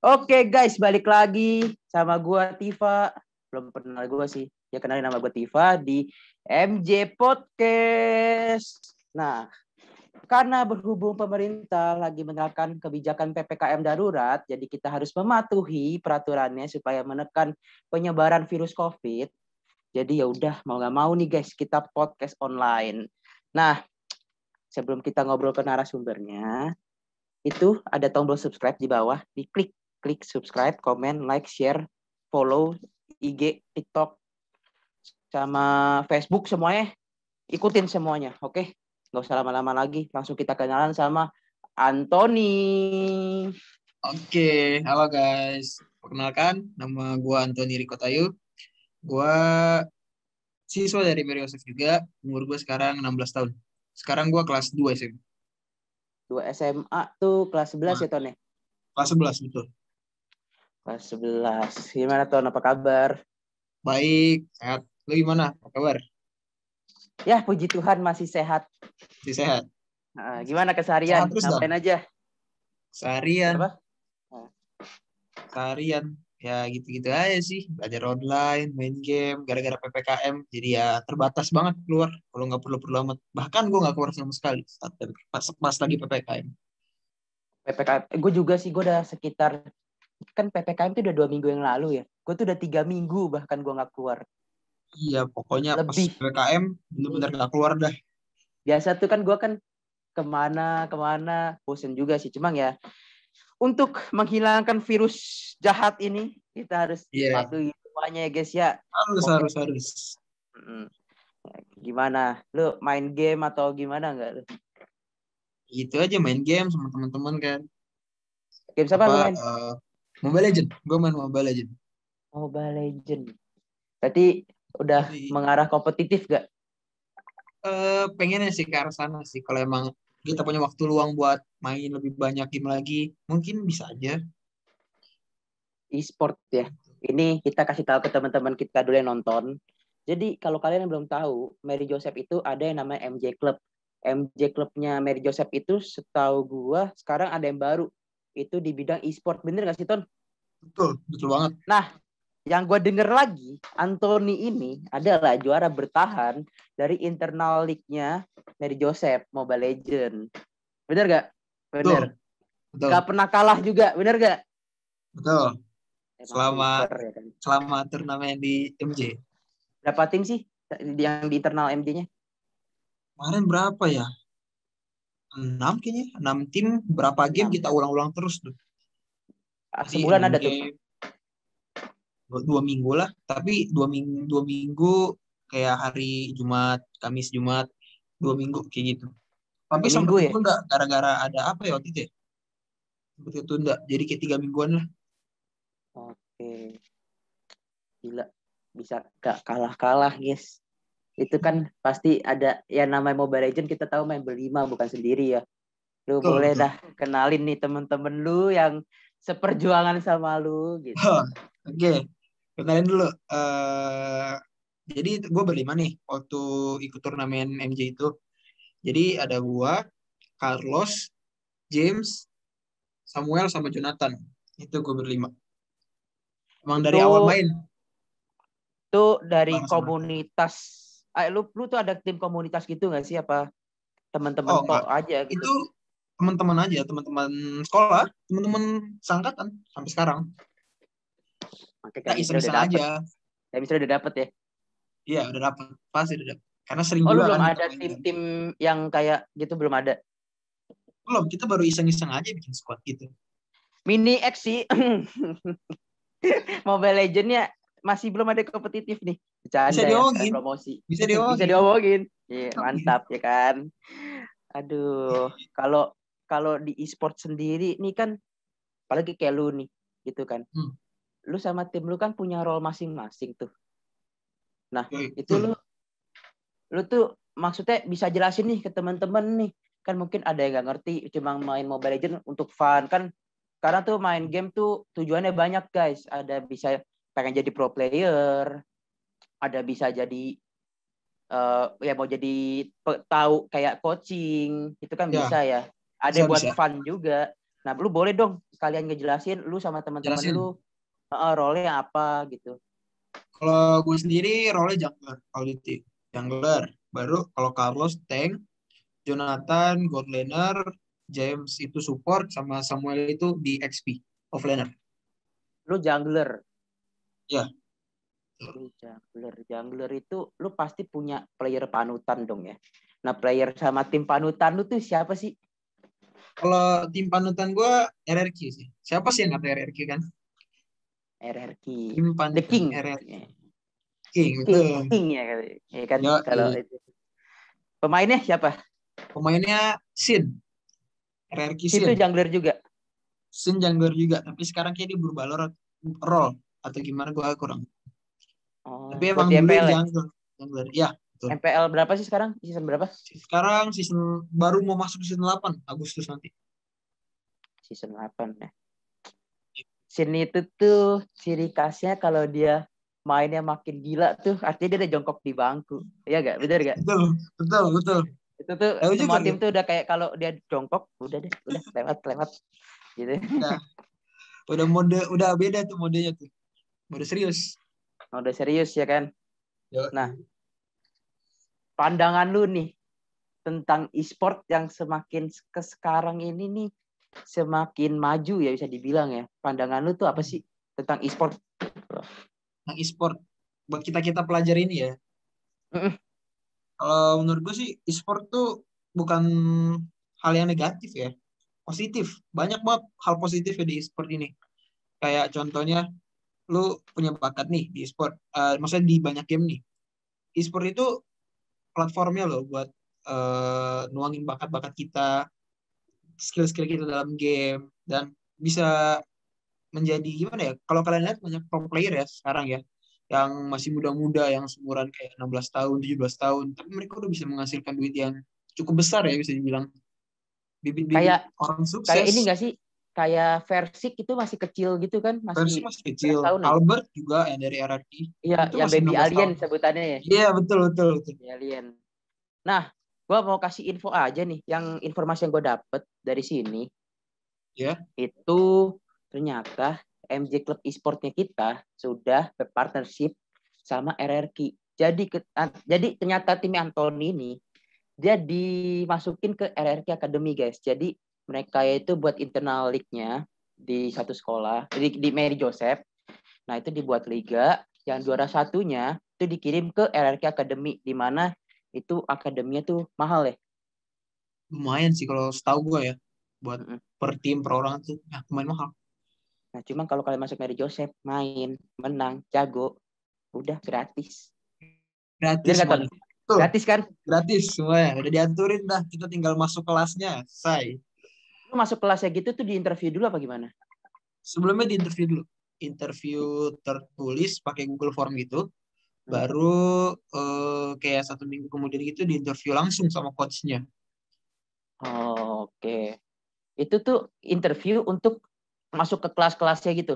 Oke okay, guys, balik lagi sama gua Tifa. Belum pernah gua sih. Ya kenalin nama gua Tifa di MJ Podcast. Nah, karena berhubung pemerintah lagi menerapkan kebijakan PPKM darurat, jadi kita harus mematuhi peraturannya supaya menekan penyebaran virus COVID. Jadi ya udah mau nggak mau nih guys, kita podcast online. Nah, sebelum kita ngobrol ke narasumbernya, itu ada tombol subscribe di bawah, diklik klik subscribe, komen, like, share, follow IG, TikTok, sama Facebook semuanya. Ikutin semuanya, oke? Okay? Gak usah lama-lama lagi. Langsung kita kenalan sama Anthony. Oke, okay. halo guys. Perkenalkan, nama gue Anthony Rikotayu. Gue siswa dari Mary Yosef juga. Umur gue sekarang 16 tahun. Sekarang gue kelas 2 SMA. 2 SMA tuh kelas 11 nah. ya, Tony? Kelas 11, betul. Kelas 11. Gimana Ton, apa kabar? Baik, sehat. Lu gimana? Apa kabar? Ya, puji Tuhan masih sehat. Masih sehat. Nah, gimana keseharian? Sehat Ngapain aja? Seharian. Apa? Seharian. Ya gitu-gitu aja sih. Belajar online, main game, gara-gara PPKM. Jadi ya terbatas banget keluar. Kalau nggak perlu-perlu amat. Bahkan gue nggak keluar sama sekali saat pas, pas lagi PPKM. PPKM. Eh, gue juga sih, gue udah sekitar kan ppkm itu udah dua minggu yang lalu ya gue tuh udah tiga minggu bahkan gue nggak keluar iya pokoknya lebih pas ppkm bener-bener nggak keluar dah biasa tuh kan gue kan kemana kemana bosen juga sih cuman ya untuk menghilangkan virus jahat ini kita harus yeah. patuhi semuanya ya guys ya harus Mungkin. harus harus gimana lu main game atau gimana nggak lu itu aja main game sama teman-teman kan game siapa apa main? Uh, Mobile Legend, gue main Mobile Legend. Mobile Legend. Berarti udah Jadi, mengarah kompetitif gak? Eh, uh, pengennya sih ke arah sana sih. Kalau emang kita punya waktu luang buat main lebih banyak game lagi, mungkin bisa aja. E-sport ya. Ini kita kasih tahu ke teman-teman kita dulu yang nonton. Jadi kalau kalian yang belum tahu, Mary Joseph itu ada yang namanya MJ Club. MJ Clubnya Mary Joseph itu setahu gua sekarang ada yang baru itu di bidang e-sport. Bener gak sih, Ton? Betul, betul banget. Nah, yang gue denger lagi, Anthony ini adalah juara bertahan dari internal league-nya dari Joseph, Mobile Legend. Bener gak? Bener. Betul. Betul. Gak pernah kalah juga, bener gak? Betul. selama selama ya kan? turnamen di MJ. Berapa tim sih yang di internal MJ-nya? Kemarin berapa ya? enam kayaknya enam tim berapa game 6. kita ulang-ulang terus tuh ah, sebulan ada tuh dua, dua minggu lah tapi dua minggu dua minggu kayak hari Jumat Kamis Jumat dua minggu kayak gitu tapi seminggu ya? nggak gara-gara ada apa ya waktu itu ya? Seperti itu enggak. Jadi kayak tiga mingguan lah. Oke. Gila. Bisa gak kalah-kalah guys itu kan pasti ada yang namanya Mobile Legend kita tahu main berlima bukan sendiri ya. Lu tuh, boleh dah kenalin nih temen-temen lu yang seperjuangan sama lu gitu. Oke, okay. kenalin dulu. Uh, jadi gue berlima nih waktu ikut turnamen MJ itu. Jadi ada gue, Carlos, James, Samuel sama Jonathan. Itu gue berlima. Emang dari itu, awal main. Itu dari Bang, komunitas Eh, lu lu tuh ada tim komunitas gitu nggak sih apa teman-teman oh, aja gitu? itu teman-teman aja teman-teman sekolah teman-teman sangkatan sampai sekarang Oke, ya, nah, iseng iseng aja ya bisa udah dapet ya iya udah dapet pasti udah dapet karena sering oh, belum kan ada tim-tim yang kayak gitu belum ada belum kita baru iseng iseng aja bikin squad gitu mini X sih Mobile Legends ya masih belum ada kompetitif nih. bisa ya, diomongin. promosi. Bisa diomongin. Bisa diomongin. Yeah, iya, mantap ya kan. Aduh, kalau kalau di e-sport sendiri nih kan apalagi kayak lu nih gitu kan. Hmm. Lu sama tim lu kan punya role masing-masing tuh. Nah, hmm. itu lu lu tuh maksudnya bisa jelasin nih ke teman-teman nih. Kan mungkin ada yang gak ngerti cuma main Mobile Legends untuk fun kan. Karena tuh main game tuh tujuannya banyak guys. Ada bisa pengen jadi pro player ada bisa jadi uh, ya mau jadi tahu kayak coaching itu kan ya. bisa ya ada bisa, buat bisa. fun juga nah lu boleh dong kalian ngejelasin lu sama teman-teman lu uh, role nya apa gitu kalau gue sendiri role jungler politik, jungler baru kalau Carlos tank Jonathan god laner James itu support sama Samuel itu di XP offlaner lu jungler Ya. Lu iya, jungler, jungler itu lu pasti punya player panutan dong ya. Nah player sama tim panutan lu tuh siapa sih? Kalau tim panutan gue RRQ sih. Siapa sih yang kata RRQ kan? RRQ. Tim panutan, The King. RRQ. King, King, King ya, ya kan Yo, kalau iya. itu. Pemainnya siapa? Pemainnya Sin. RRQ Sin. Itu jungler juga. Sin jungler juga, tapi sekarang kayak dia berubah role atau gimana gue kurang oh, tapi emang dulu MPL ya? jangan ya betul. MPL berapa sih sekarang season berapa sekarang season baru mau masuk season 8 Agustus nanti season 8 ya sini itu tuh ciri khasnya kalau dia mainnya makin gila tuh artinya dia udah jongkok di bangku iya gak bener gak betul betul betul itu tuh ya, semua tim tuh udah kayak kalau dia jongkok udah deh udah lewat lewat gitu nah, udah mode udah beda tuh modenya tuh baru serius. Oh, udah serius ya kan? Yo. Nah, pandangan lu nih tentang e-sport yang semakin ke sekarang ini nih semakin maju ya bisa dibilang ya. Pandangan lu tuh apa sih tentang e-sport? Tentang e-sport buat kita kita pelajari ini ya. Kalau menurut gue sih e-sport tuh bukan hal yang negatif ya. Positif. Banyak banget hal positif ya di e-sport ini. Kayak contohnya lu punya bakat nih di e-sport, uh, maksudnya di banyak game nih. E-sport itu platformnya loh buat uh, nuangin bakat-bakat kita, skill-skill kita dalam game dan bisa menjadi gimana ya? Kalau kalian lihat banyak pro player ya sekarang ya yang masih muda-muda yang seumuran kayak 16 tahun, 17 tahun, tapi mereka udah bisa menghasilkan duit yang cukup besar ya bisa dibilang. Bibit-bibit kayak, orang sukses. Kayak ini gak sih? kayak Versik itu masih kecil gitu kan masih masih kecil tahun, Albert ya? juga yang dari RRT iya yang baby alien tahun. sebutannya ya iya betul betul betul baby alien nah gue mau kasih info aja nih yang informasi yang gue dapet dari sini ya yeah. itu ternyata MJ Club Esportnya kita sudah berpartnership sama RRQ jadi ke, jadi ternyata tim Anton ini dia dimasukin ke RRQ Academy guys jadi mereka itu buat internal league-nya di satu sekolah di, di Mary Joseph. Nah itu dibuat liga yang juara satunya itu dikirim ke RRQ Academy di mana itu akademinya tuh mahal ya. Lumayan sih kalau setahu gue ya buat mm per tim per orang tuh ya, lumayan mahal. Nah cuman kalau kalian masuk Mary Joseph main menang jago udah gratis. Gratis. kan? gratis kan? Gratis semuanya udah diaturin dah kita tinggal masuk kelasnya, say lu masuk kelasnya gitu tuh di interview dulu apa gimana? Sebelumnya di interview dulu. Interview tertulis pakai Google Form gitu. Hmm. Baru uh, kayak satu minggu kemudian gitu di interview langsung sama coachnya. Oh, Oke. Okay. Itu tuh interview untuk masuk ke kelas-kelasnya gitu?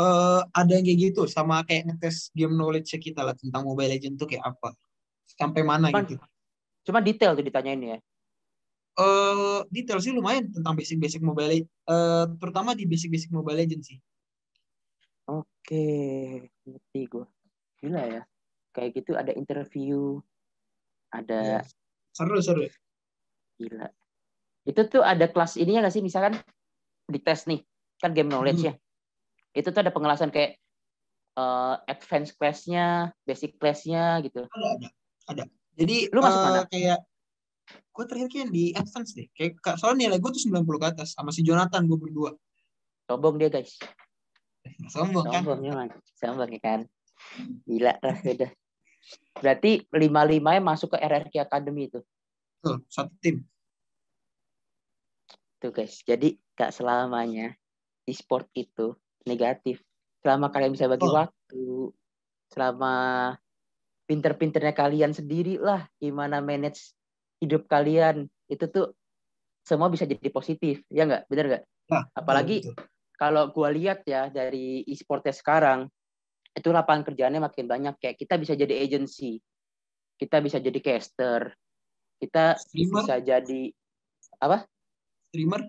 Uh, ada yang kayak gitu. Sama kayak ngetes game knowledge kita lah tentang Mobile Legends tuh kayak apa. Sampai mana cuman, gitu. Cuma detail tuh ditanyain ya? uh, detail sih lumayan tentang basic-basic mobile uh, terutama di basic-basic mobile legends sih. Oke, ngerti gue. Gila ya. Kayak gitu ada interview, ada yes. Iya. seru seru. Gila. Itu tuh ada kelas ininya gak sih misalkan di tes nih, kan game knowledge hmm. ya. Itu tuh ada pengelasan kayak uh, eh, advance class basic class gitu. Ada ada. Ada. Jadi lu masuk uh, mana? Kayak gue terakhir kayak di Advance deh. Kayak soalnya nilai gue tuh 90 ke atas sama si Jonathan gue berdua. Sombong dia guys. Eh, sombong, kan? Sombong kan? Sombong ya kan. Gila lah udah. Berarti lima limanya masuk ke RRQ Academy itu. Tuh, satu tim. Tuh guys, jadi gak selamanya e-sport itu negatif. Selama kalian bisa bagi oh. waktu, selama pinter-pinternya kalian sendiri lah gimana manage hidup kalian itu tuh semua bisa jadi positif ya nggak benar nggak nah, apalagi kalau gue lihat ya dari e-sportnya sekarang itu lapangan kerjaannya makin banyak kayak kita bisa jadi agency kita bisa jadi caster kita streamer. bisa jadi apa streamer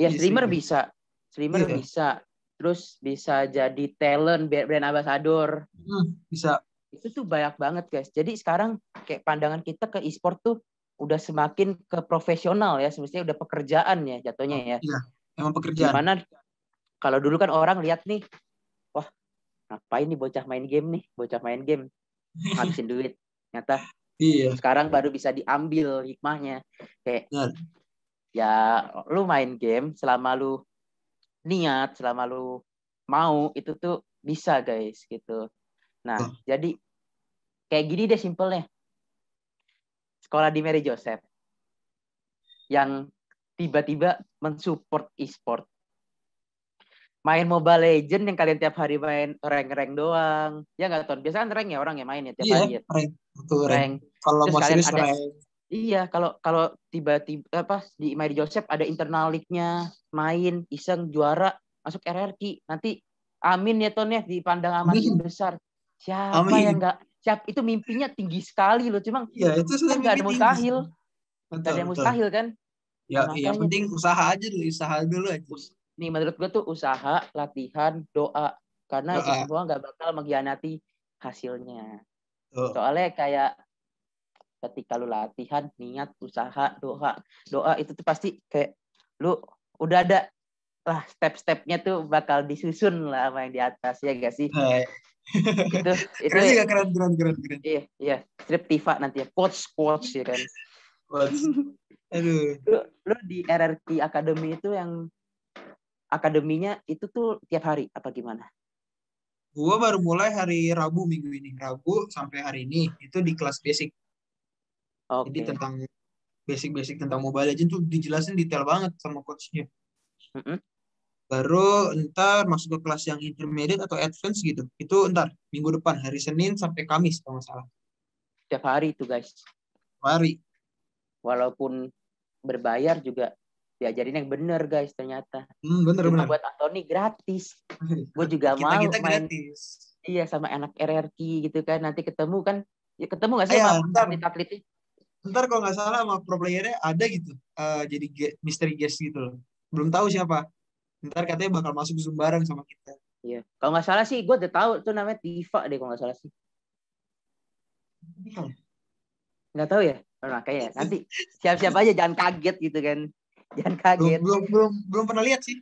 ya streamer bisa streamer yeah. bisa terus bisa jadi talent brand ambassador hmm, bisa itu tuh banyak banget guys jadi sekarang kayak pandangan kita ke e-sport tuh udah semakin ke profesional ya semestinya udah pekerjaan ya jatuhnya ya. Iya, emang pekerjaan. Dimana kalau dulu kan orang lihat nih, wah ngapain nih bocah main game nih, bocah main game ngabisin duit. Nyata iya. sekarang baru bisa diambil hikmahnya. Kayak Benar. ya lu main game selama lu niat, selama lu mau itu tuh bisa guys gitu. Nah, oh. jadi kayak gini deh simpelnya sekolah di Mary Joseph yang tiba-tiba mensupport e-sport. Main Mobile Legend yang kalian tiap hari main rank-rank doang. Ya nggak tahu, Biasanya kan rank ya orang yang main ya tiap iya, hari ya. rank. rank. Kalau mau serius ada, rank. Iya, kalau kalau tiba-tiba apa di Mary Joseph ada internal league-nya, main iseng juara masuk RRQ. Nanti amin ya Ton ya dipandang amat besar. Siapa amin. yang nggak siap itu mimpinya tinggi sekali loh cuma ya, itu kan gak ada mustahil betul, gak ada mustahil kan ya nah, yang penting usaha aja dulu usaha dulu aja nih menurut gue tuh usaha latihan doa karena doa. itu semua nggak bakal mengkhianati hasilnya oh. soalnya kayak ketika lu latihan niat usaha doa doa itu tuh pasti kayak lu udah ada lah step-stepnya tuh bakal disusun lah sama yang di atas ya gak sih? Hai itu itu keren ya, keren keren keren keren iya iya strip Tifa nanti ya coach coach ya kan coach aduh lo lo di RRQ Academy itu yang akademinya itu tuh tiap hari apa gimana gua baru mulai hari Rabu minggu ini Rabu sampai hari ini itu di kelas basic okay. jadi tentang basic-basic tentang Mobile Legends tuh dijelasin detail banget sama coachnya mm -hmm baru ntar masuk ke kelas yang intermediate atau advance gitu itu ntar minggu depan hari Senin sampai Kamis kalau nggak salah setiap hari itu guys hari walaupun berbayar juga diajarin yang bener guys ternyata hmm, bener, bener. buat Anthony gratis gue juga kita, mau kita main gratis. iya sama anak RRQ gitu kan nanti ketemu kan ya ketemu nggak sih Ayah, ntar, atlet ntar kalau nggak salah sama pro playernya ada gitu uh, jadi misteri guest gitu loh belum tahu siapa ntar katanya bakal masuk zoom bareng sama kita iya kalau nggak salah sih gue udah tahu tuh namanya Tifa deh kalau nggak salah sih nggak tahu ya nah, kayaknya nanti siap-siap aja jangan kaget gitu kan jangan kaget belum belum belum pernah lihat sih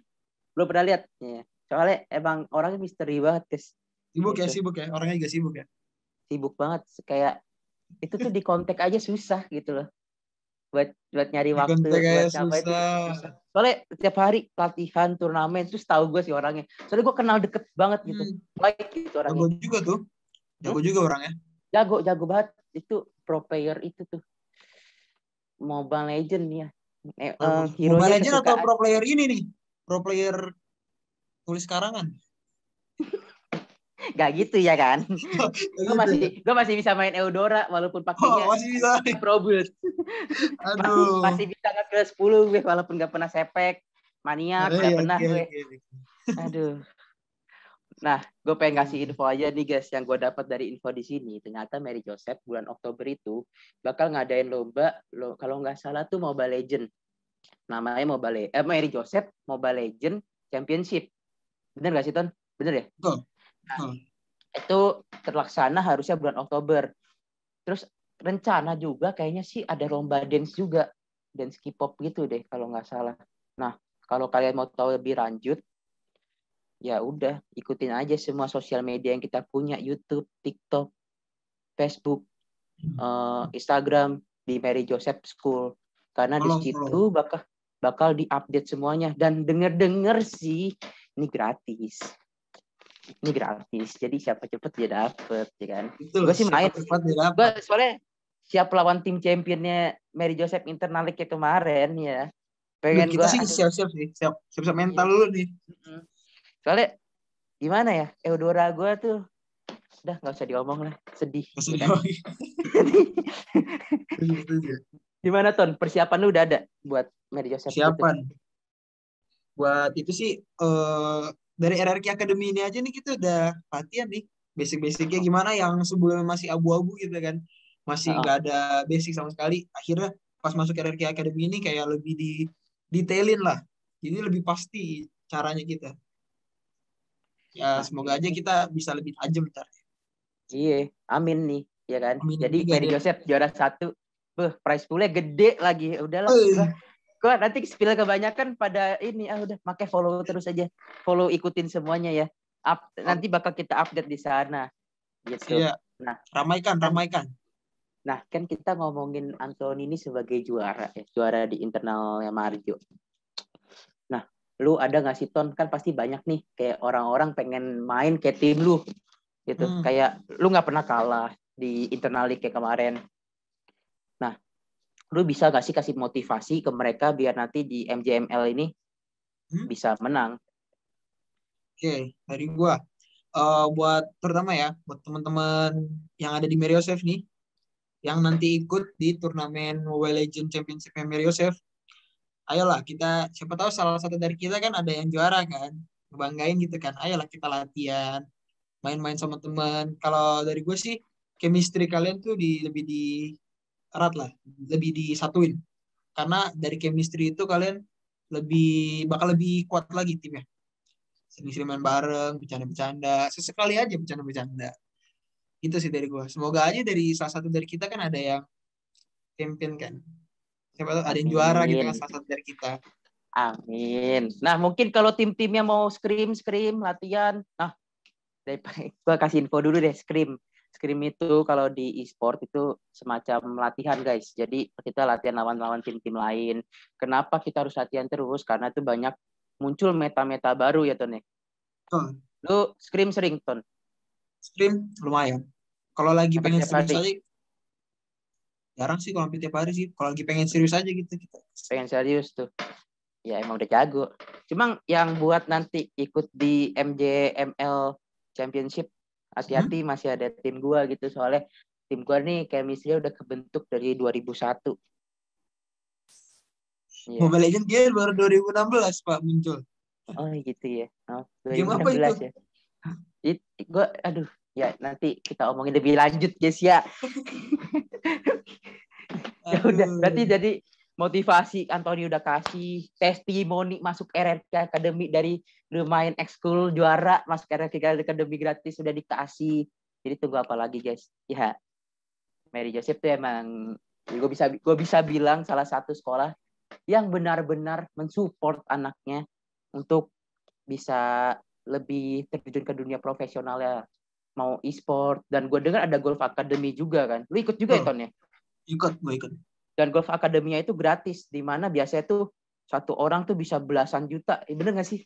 belum pernah lihat ya soalnya emang orangnya misteri banget guys sibuk ya gitu. sibuk ya orangnya juga sibuk ya sibuk banget kayak itu tuh di kontak aja susah gitu loh buat buat nyari waktu buat capai itu soalnya setiap hari latihan turnamen terus tahu gue sih orangnya soalnya gue kenal deket banget gitu hmm. like itu orangnya jago juga tuh jago hmm? juga orangnya jago jago banget itu pro player itu tuh Mobile Legend ya eh, uh, eh, hero Mobile Legend atau pro player ini nih pro player tulis karangan Gak gitu ya kan? gue gitu masih ya? gue masih bisa main Eudora walaupun oh, pakainya oh, Pro Build. Aduh. Masih, bisa bisa ke 10 gue walaupun gak pernah sepek. Maniak, oh, gak iya, pernah iya, gue. Iya, iya, Aduh. Nah, gue pengen kasih hmm. info aja nih guys yang gue dapat dari info di sini. Ternyata Mary Joseph bulan Oktober itu bakal ngadain lomba lo kalau nggak salah tuh Mobile Legend. Namanya Mobile eh, Mary Joseph Mobile Legend Championship. Bener gak sih Ton? Bener ya? Betul. Nah, Itu terlaksana harusnya bulan Oktober. Terus rencana juga kayaknya sih ada lomba dance juga dance K-pop gitu deh kalau nggak salah. Nah kalau kalian mau tahu lebih lanjut ya udah ikutin aja semua sosial media yang kita punya YouTube, TikTok, Facebook, uh, Instagram di Mary Joseph School karena di situ bakal bakal diupdate semuanya dan denger-denger sih ini gratis ini gratis jadi siapa cepet dia dapet ya kan gue sih main gue soalnya siap lawan tim championnya Mary Joseph internal ya kemarin ya. Pengen Duh, kita gua, sih siap-siap sih, siap siap-siap mental iya. lu nih. Soalnya gimana ya? Eudora gue tuh udah nggak usah diomong lah, sedih. gimana Ton? Persiapan lu udah ada buat Mary Joseph? Persiapan. Itu? Buat itu sih uh, dari RRQ Academy ini aja nih kita udah latihan nih basic-basicnya oh. gimana yang sebelumnya masih abu-abu gitu kan masih nggak uh ada basic sama sekali akhirnya pas masuk RRQ Academy ini kayak lebih di detailin lah jadi lebih pasti caranya kita ya nah. semoga aja kita bisa lebih tajam ntar iya amin nih ya kan amin jadi Mary Joseph juara satu Beh, price pula gede lagi ya udahlah uh. Gua nanti spill kebanyakan pada ini ah udah pakai follow terus aja follow ikutin semuanya ya Up, nanti bakal kita update di sana gitu. Iya. Nah, ramaikan, ramaikan. Nah, kan kita ngomongin Anton ini sebagai juara ya, juara di internal yang Marjo. Nah, lu ada nggak sih Ton? Kan pasti banyak nih kayak orang-orang pengen main kayak tim lu gitu. Hmm. Kayak lu nggak pernah kalah di internal league kayak kemarin. Nah, lu bisa gak sih kasih motivasi ke mereka biar nanti di MJML ini hmm? bisa menang? Oke, okay, dari gua. Uh, buat pertama ya, buat teman-teman yang ada di Meriosef nih, yang nanti ikut di turnamen Mobile Legends Championship Memory Yosef. Ayolah kita siapa tahu salah satu dari kita kan ada yang juara kan. Banggain gitu kan. Ayolah kita latihan, main-main sama teman. Kalau dari gue sih chemistry kalian tuh di lebih di erat lah, lebih disatuin. Karena dari chemistry itu kalian lebih bakal lebih kuat lagi timnya. Sering-sering main bareng, bercanda-bercanda, sesekali aja bercanda-bercanda itu sih dari gue. Semoga aja dari salah satu dari kita kan ada yang campaign kan. Siapa tahu ada yang juara gitu kan salah satu dari kita. Amin. Nah mungkin kalau tim-timnya mau scrim scrim latihan, nah dari gue kasih info dulu deh scrim. Scrim itu kalau di e-sport itu semacam latihan guys. Jadi kita latihan lawan-lawan tim-tim lain. Kenapa kita harus latihan terus? Karena itu banyak muncul meta-meta baru ya, ya? tuh Hmm. Lu scrim sering Ton? Scrim lumayan. Kalau lagi pengen serius hari. aja jarang sih kalau tiap hari sih. Kalau lagi pengen serius aja gitu, gitu. Pengen serius tuh. Ya emang udah jago. Cuman yang buat nanti ikut di MJML Championship hati-hati hmm? masih ada tim gua gitu soalnya tim gua nih chemistry udah kebentuk dari 2001. Yeah. Mobile Legends dia baru 2016 pak muncul. Oh gitu ya. Oh, 2016 Game apa itu? Ya. It, gue aduh ya nanti kita omongin lebih lanjut guys ya. ya udah berarti jadi motivasi Antoni udah kasih testimoni masuk RRQ Academy dari lumayan ekskul juara masuk RRQ Academy gratis sudah dikasih. Jadi tunggu apa lagi guys? Ya. Mary Joseph tuh emang gue bisa gue bisa bilang salah satu sekolah yang benar-benar mensupport anaknya untuk bisa lebih terjun ke dunia profesional ya mau e-sport dan gue dengar ada golf academy juga kan lu ikut juga oh, ya Ton ikut gue ikut dan golf academy itu gratis di mana biasanya tuh satu orang tuh bisa belasan juta eh, bener gak sih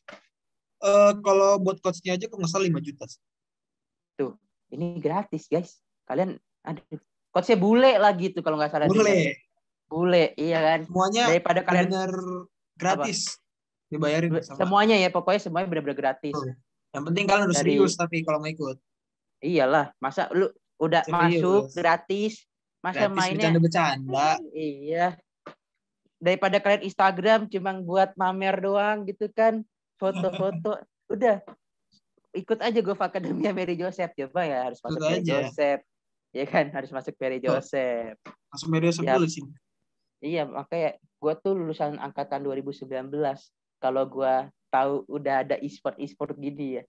uh, kalau buat coachnya aja kok ngesel 5 lima juta tuh ini gratis guys kalian ada coachnya bule lagi tuh kalau nggak salah bule ya. bule iya kan semuanya daripada kalian bener gratis apa? dibayarin semuanya ya pokoknya semuanya benar-benar gratis oh. yang penting kalian harus Dari... serius tapi kalau mau ikut Iyalah, masa lu udah Serius. masuk gratis, masa gratis mainnya bercanda-bercanda. Iya. Daripada kalian Instagram cuma buat mamer doang gitu kan, foto-foto. udah ikut aja gue Academy Mary Joseph coba ya harus masuk Mary Joseph ya kan harus masuk Mary Joseph masuk Mary Joseph iya. dulu sih iya makanya gue tuh lulusan angkatan 2019 kalau gue tahu udah ada e-sport e-sport gini ya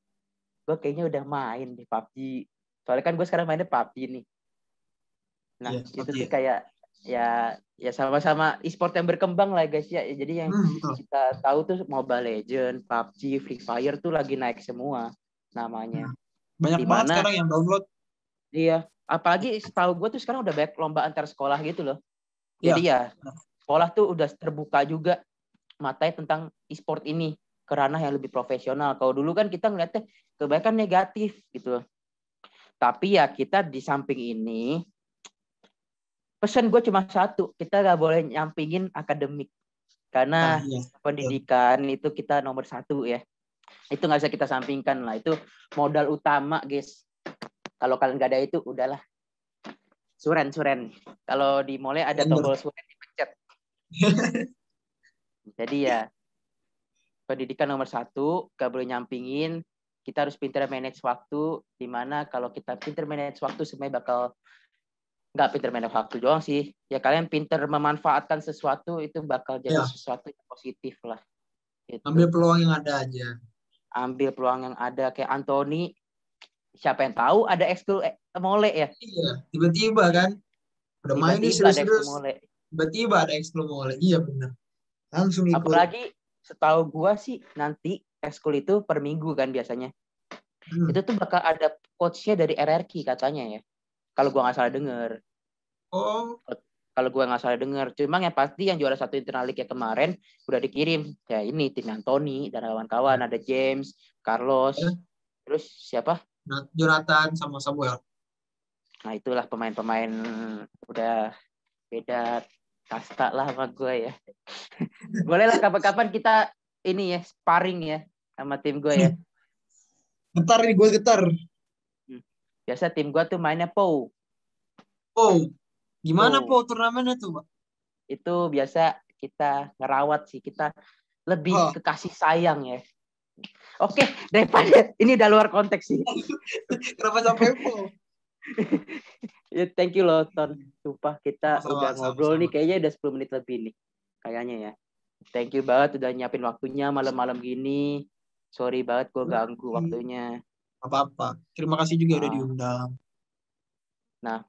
gue kayaknya udah main di PUBG soalnya kan gue sekarang mainnya PUBG nih nah iya, gitu ya, itu sih kayak ya ya sama-sama e-sport yang berkembang lah guys ya jadi yang hmm, kita tahu tuh Mobile Legend, PUBG, Free Fire tuh lagi naik semua namanya. Hmm. Banyak Dimana, banget sekarang yang download. Iya, apalagi setahu gue tuh sekarang udah banyak lomba antar sekolah gitu loh. Jadi ya, ya sekolah tuh udah terbuka juga matanya tentang e-sport ini ke ranah yang lebih profesional. Kalau dulu kan kita ngeliatnya kebaikan negatif gitu. Tapi ya kita di samping ini pesan gue cuma satu, kita nggak boleh nyampingin akademik karena ah, iya. pendidikan itu kita nomor satu ya. Itu nggak bisa kita sampingkan lah. Itu modal utama guys. Kalau kalian nggak ada itu udahlah. Suren suren. Kalau di mole ada tombol suren dipencet. Jadi ya pendidikan nomor satu, gak boleh nyampingin. Kita harus pintar manage waktu, dimana kalau kita pintar manage waktu sebenarnya bakal nggak pintar manage waktu doang sih. Ya kalian pintar memanfaatkan sesuatu itu bakal jadi ya. sesuatu yang positif lah. Gitu. Ambil peluang yang ada aja. Ambil peluang yang ada kayak Anthony. Siapa yang tahu ada ekskul eh, mole ya? Iya, tiba-tiba kan. Udah tiba main di serius Tiba-tiba ada ekskul mole. Iya benar. Langsung ikut. Apalagi setahu gua sih nanti eskul itu per minggu kan biasanya. Hmm. Itu tuh bakal ada coachnya dari RRQ katanya ya. Kalau gua nggak salah denger. Oh. Kalau gua nggak salah denger. Cuma yang pasti yang juara satu internal league ya kemarin udah dikirim. Ya ini Tim Anthony dan kawan-kawan ada James, Carlos, terus siapa? Jonathan sama Samuel. Nah itulah pemain-pemain udah beda kasta lah sama gue ya. Boleh lah kapan-kapan kita ini ya sparring ya sama tim gue ya. Getar nih gue getar. Hmm. Biasa tim gue tuh mainnya po. Po. Gimana po turnamennya tuh, Pak? Itu biasa kita ngerawat sih, kita lebih oh. ke sayang ya. Oke, daripada ini udah luar konteks sih. Kenapa sampai po? ya, thank you loh Ton. Sumpah kita sama, udah sama, ngobrol sama. nih kayaknya udah 10 menit lebih nih. Kayaknya ya. Thank you banget udah nyiapin waktunya malam-malam gini. Sorry banget gue iya. ganggu waktunya. Apa-apa. Terima kasih juga nah. udah diundang. Nah,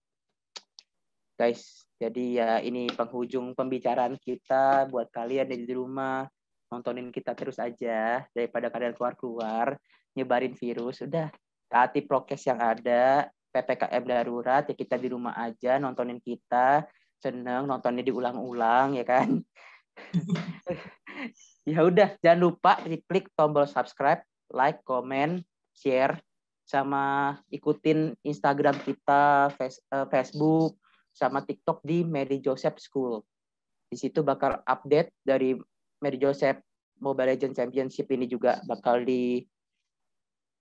guys, jadi ya ini penghujung pembicaraan kita buat kalian yang di rumah nontonin kita terus aja daripada kalian keluar-keluar nyebarin virus. Udah taati prokes yang ada, PPKM darurat ya kita di rumah aja nontonin kita seneng nontonnya diulang-ulang ya kan ya udah jangan lupa klik tombol subscribe like comment share sama ikutin Instagram kita eh, Facebook sama TikTok di Mary Joseph School di situ bakal update dari Mary Joseph Mobile Legends Championship ini juga bakal di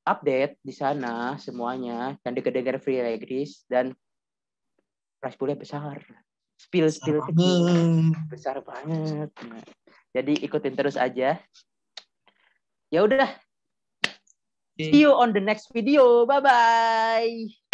update di sana semuanya dan di kedengar free regis dan price poolnya besar spill spill kecil banget, besar banget. Nah, jadi ikutin terus aja ya udah okay. see you on the next video bye bye